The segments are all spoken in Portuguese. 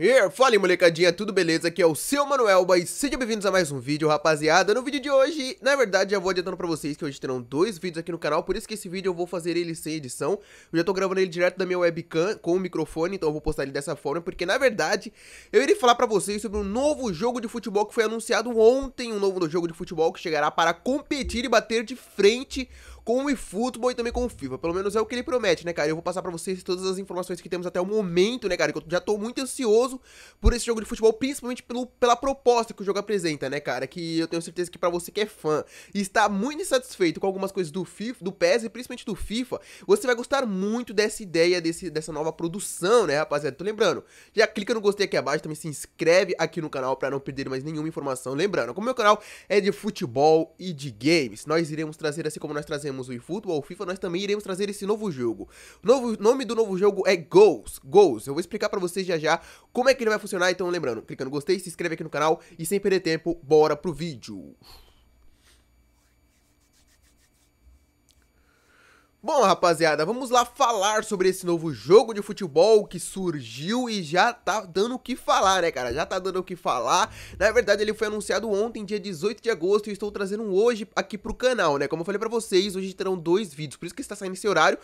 E aí fala molecadinha, tudo beleza? Aqui é o seu Manuel, e sejam bem-vindos a mais um vídeo, rapaziada. No vídeo de hoje, na verdade, já vou adiantando pra vocês que hoje terão dois vídeos aqui no canal, por isso que esse vídeo eu vou fazer ele sem edição. Eu já tô gravando ele direto da minha webcam com o microfone, então eu vou postar ele dessa forma, porque na verdade, eu irei falar pra vocês sobre um novo jogo de futebol que foi anunciado ontem, um novo jogo de futebol que chegará para competir e bater de frente com o eFootball e também com o FIFA. Pelo menos é o que ele promete, né, cara? Eu vou passar pra vocês todas as informações que temos até o momento, né, cara? Que eu já tô muito ansioso ansioso por esse jogo de futebol, principalmente pelo, pela proposta que o jogo apresenta, né, cara? Que eu tenho certeza que para você que é fã e está muito insatisfeito com algumas coisas do FIFA, do PES e principalmente do FIFA, você vai gostar muito dessa ideia, desse, dessa nova produção, né, rapaziada? Tô lembrando, já clica no gostei aqui abaixo, também se inscreve aqui no canal para não perder mais nenhuma informação. Lembrando, como meu canal é de futebol e de games, nós iremos trazer, assim como nós trazemos o eFootball, o FIFA, nós também iremos trazer esse novo jogo. O novo, nome do novo jogo é Goals. Goals, eu vou explicar para vocês já já como é que ele vai funcionar? Então lembrando, clicando no gostei, se inscreve aqui no canal e sem perder tempo, bora pro vídeo. Bom, rapaziada, vamos lá falar sobre esse novo jogo de futebol que surgiu e já tá dando o que falar, né, cara? Já tá dando o que falar. Na verdade, ele foi anunciado ontem, dia 18 de agosto, e estou trazendo um hoje aqui pro canal, né? Como eu falei pra vocês, hoje terão dois vídeos, por isso que está saindo esse horário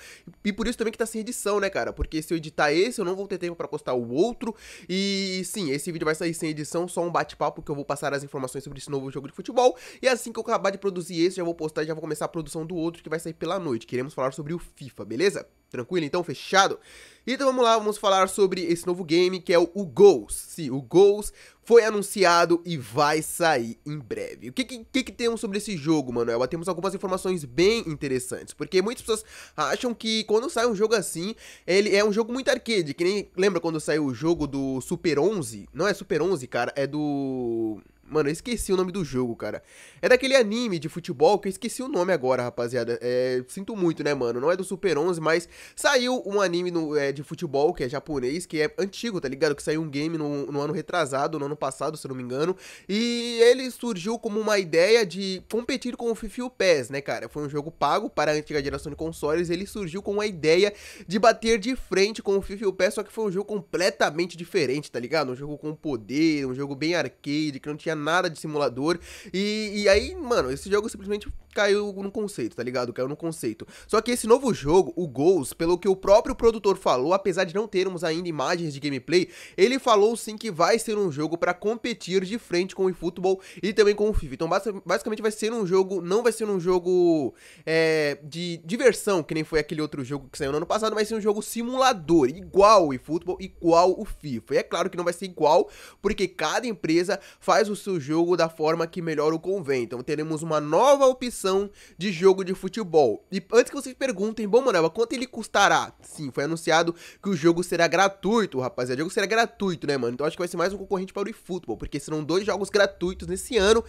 e por isso também que tá sem edição, né, cara? Porque se eu editar esse, eu não vou ter tempo pra postar o outro. E sim, esse vídeo vai sair sem edição, só um bate-papo que eu vou passar as informações sobre esse novo jogo de futebol. E assim que eu acabar de produzir esse, já vou postar e já vou começar a produção do outro que vai sair pela noite. Queremos falar falar sobre o FIFA, beleza? Tranquilo? Então, fechado? Então vamos lá, vamos falar sobre esse novo game que é o, o Goals. Sim, o Goals foi anunciado e vai sair em breve. O que que, que, que temos sobre esse jogo, Manuel? Ah, temos algumas informações bem interessantes, porque muitas pessoas acham que quando sai um jogo assim, ele é um jogo muito arcade, que nem lembra quando saiu o jogo do Super 11? Não é Super 11, cara, é do Mano, eu esqueci o nome do jogo, cara. É daquele anime de futebol que eu esqueci o nome agora, rapaziada. É, sinto muito, né, mano? Não é do Super 11, mas saiu um anime no, é, de futebol que é japonês, que é antigo, tá ligado? Que saiu um game no, no, ano retrasado, no ano passado, se eu não me engano. E ele surgiu como uma ideia de competir com o Fifi PES, né, cara? Foi um jogo pago para a antiga geração de consoles. Ele surgiu com a ideia de bater de frente com o Fifi PES, só que foi um jogo completamente diferente, tá ligado? Um jogo com poder, um jogo bem arcade, que não tinha nada de simulador. E, e aí, mano, esse jogo simplesmente caiu no conceito, tá ligado? Caiu no conceito. Só que esse novo jogo, o Goals, pelo que o próprio produtor falou, apesar de não termos ainda imagens de gameplay, ele falou sim que vai ser um jogo para competir de frente com o eFootball e também com o FIFA. Então, basicamente vai ser um jogo, não vai ser um jogo é, de diversão, que nem foi aquele outro jogo que saiu no ano passado, vai ser um jogo simulador, igual o eFootball, igual o FIFA. E é claro que não vai ser igual, porque cada empresa faz o o jogo da forma que melhor o convém. Então teremos uma nova opção de jogo de futebol. E antes que vocês perguntem, bom Manuel, quanto ele custará? Sim, foi anunciado que o jogo será gratuito, rapaziada. O jogo será gratuito, né, mano? Então acho que vai ser mais um concorrente para o eFootball, porque serão dois jogos gratuitos nesse ano.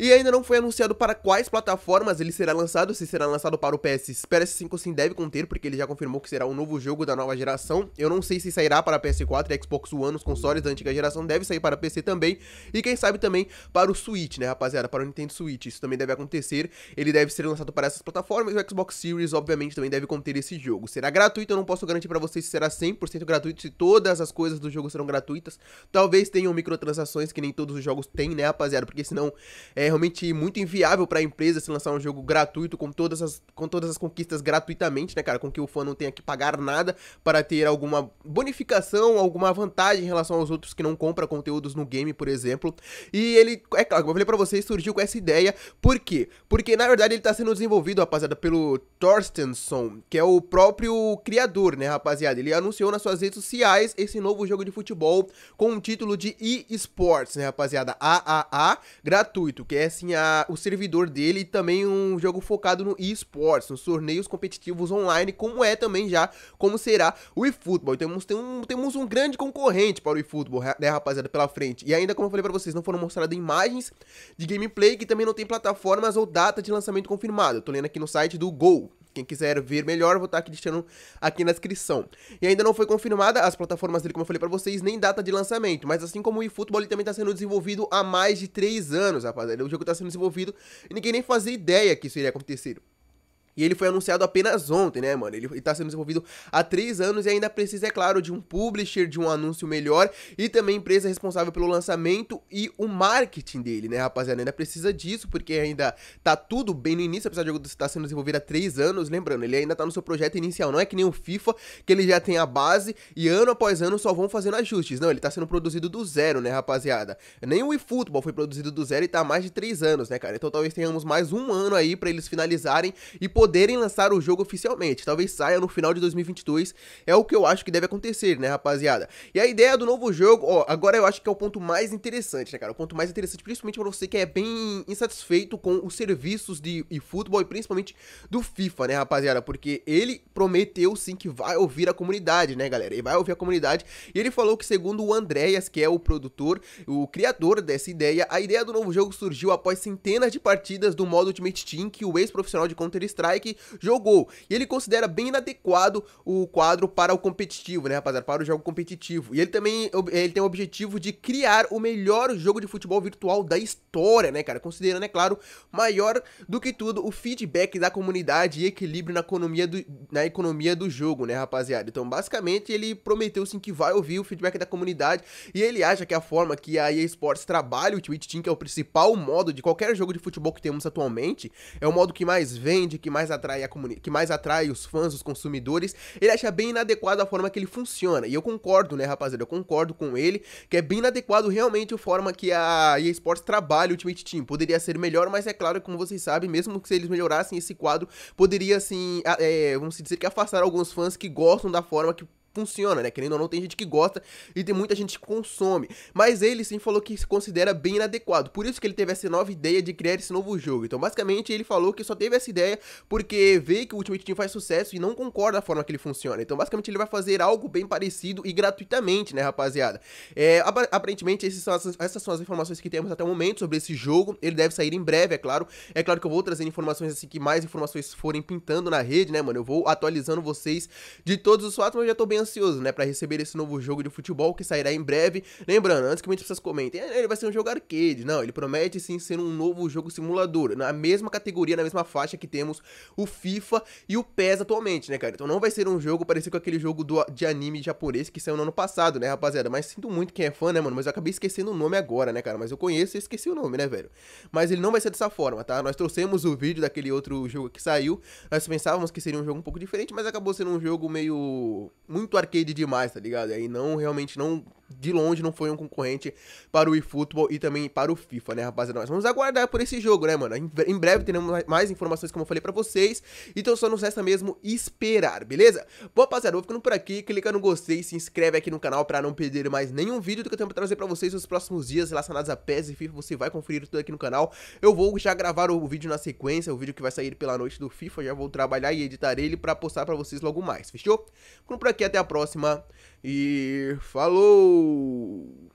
E ainda não foi anunciado para quais plataformas ele será lançado, se será lançado para o PS, PS5 sim deve conter, porque ele já confirmou que será um novo jogo da nova geração. Eu não sei se sairá para PS4 e Xbox One, os consoles da antiga geração, deve sair para PC também, e quem sabe também para o Switch, né rapaziada, para o Nintendo Switch, isso também deve acontecer, ele deve ser lançado para essas plataformas, e o Xbox Series obviamente também deve conter esse jogo. Será gratuito, eu não posso garantir para vocês se será 100% gratuito, se todas as coisas do jogo serão gratuitas, talvez tenham microtransações, que nem todos os jogos têm, né rapaziada, porque senão... É, é realmente muito inviável para a empresa se lançar um jogo gratuito com todas as com todas as conquistas gratuitamente, né, cara, com que o fã não tenha que pagar nada para ter alguma bonificação, alguma vantagem em relação aos outros que não compra conteúdos no game, por exemplo. E ele, é claro, como eu falei para vocês, surgiu com essa ideia. Por quê? Porque na verdade ele tá sendo desenvolvido, rapaziada, pelo Thorstenson, que é o próprio criador, né, rapaziada. Ele anunciou nas suas redes sociais esse novo jogo de futebol com o título de eSports, né, rapaziada? AAA gratuito, que é tivessem é, a, o servidor dele e também um jogo focado no esportes, nos torneios competitivos online, como é também já, como será o eFootball. Temos, tem um, temos um grande concorrente para o eFootball, né, rapaziada, pela frente. E ainda, como eu falei para vocês, não foram mostradas imagens de gameplay que também não tem plataformas ou data de lançamento confirmada. Eu tô lendo aqui no site do Gol. Quem quiser ver melhor, vou estar aqui deixando aqui na descrição. E ainda não foi confirmada as plataformas dele, como eu falei pra vocês, nem data de lançamento, mas assim como o eFootball, ele também tá sendo desenvolvido há mais de 3 anos, rapaziada. O jogo tá sendo desenvolvido e ninguém nem fazia ideia que isso iria acontecer. E ele foi anunciado apenas ontem, né, mano? Ele está sendo desenvolvido há três anos e ainda precisa, é claro, de um publisher, de um anúncio melhor e também empresa responsável pelo lançamento e o marketing dele, né, rapaziada? Ainda precisa disso, porque ainda tá tudo bem no início, apesar de jogo estar sendo desenvolvido há três anos. Lembrando, ele ainda tá no seu projeto inicial, não é que nem o FIFA, que ele já tem a base e ano após ano só vão fazendo ajustes. Não, ele tá sendo produzido do zero, né, rapaziada? Nem o eFootball foi produzido do zero e tá há mais de três anos, né, cara? Então talvez tenhamos mais um ano aí para eles finalizarem e poder poderem lançar o jogo oficialmente. Talvez saia no final de 2022, é o que eu acho que deve acontecer, né, rapaziada? E a ideia do novo jogo, ó, agora eu acho que é o ponto mais interessante, né, cara? O ponto mais interessante, principalmente pra você que é bem insatisfeito com os serviços de e futebol e principalmente do FIFA, né, rapaziada? Porque ele prometeu sim que vai ouvir a comunidade, né, galera? Ele vai ouvir a comunidade e ele falou que, segundo o Andreas, que é o produtor, o criador dessa ideia, a ideia do novo jogo surgiu após centenas de partidas do modo Ultimate Team que o ex-profissional de Counter-Strike Strike jogou. E ele considera bem inadequado o quadro para o competitivo, né, rapaziada? Para o jogo competitivo. E ele também ele tem o objetivo de criar o melhor jogo de futebol virtual da história, né, cara? Considerando, é claro, maior do que tudo o feedback da comunidade e equilíbrio na economia do, na economia do jogo, né, rapaziada? Então, basicamente, ele prometeu sim que vai ouvir o feedback da comunidade e ele acha que a forma que a EA Sports trabalha o Twitch Team, que é o principal modo de qualquer jogo de futebol que temos atualmente, é o modo que mais vende, que mais mais atrai a que mais atrai os fãs, os consumidores, ele acha bem inadequada a forma que ele funciona. E eu concordo, né, rapaziada? Eu concordo com ele, que é bem inadequado realmente a forma que a EA Sports trabalha o Ultimate Team. Poderia ser melhor, mas é claro, como vocês sabem, mesmo que se eles melhorassem esse quadro, poderia, assim, é, vamos dizer que afastar alguns fãs que gostam da forma que funciona, né? Querendo ou não, tem gente que gosta e tem muita gente que consome. Mas ele sim falou que se considera bem inadequado. Por isso que ele teve essa nova ideia de criar esse novo jogo. Então, basicamente, ele falou que só teve essa ideia porque vê que o Ultimate Team faz sucesso e não concorda da forma que ele funciona. Então, basicamente, ele vai fazer algo bem parecido e gratuitamente, né, rapaziada? É, ap aparentemente, são as, essas são as informações que temos até o momento sobre esse jogo. Ele deve sair em breve, é claro. É claro que eu vou trazer informações assim que mais informações forem pintando na rede, né, mano? Eu vou atualizando vocês de todos os fatos, mas eu já tô bem ansioso ansioso, né, para receber esse novo jogo de futebol que sairá em breve. Lembrando, antes que muitas pessoas comentem, ah, ele vai ser um jogo arcade. Não, ele promete sim ser um novo jogo simulador, na mesma categoria, na mesma faixa que temos o FIFA e o PES atualmente, né, cara? Então não vai ser um jogo parecido com aquele jogo do, de anime japonês que saiu no ano passado, né, rapaziada? Mas sinto muito quem é fã, né, mano? Mas eu acabei esquecendo o nome agora, né, cara? Mas eu conheço e esqueci o nome, né, velho? Mas ele não vai ser dessa forma, tá? Nós trouxemos o vídeo daquele outro jogo que saiu. Nós pensávamos que seria um jogo um pouco diferente, mas acabou sendo um jogo meio muito arcade demais, tá ligado? E aí não, realmente não de longe não foi um concorrente para o eFootball e também para o FIFA, né, rapaziada? Nós vamos aguardar por esse jogo, né, mano? Em breve teremos mais informações, como eu falei para vocês. Então só nos resta mesmo esperar, beleza? Bom, rapaziada, vou ficando por aqui. Clica no gostei, se inscreve aqui no canal para não perder mais nenhum vídeo do que eu tenho pra trazer para vocês nos próximos dias relacionados a PES e FIFA. Você vai conferir tudo aqui no canal. Eu vou já gravar o vídeo na sequência, o vídeo que vai sair pela noite do FIFA. Já vou trabalhar e editar ele para postar para vocês logo mais, fechou? Ficando por aqui, até a próxima e falou! eu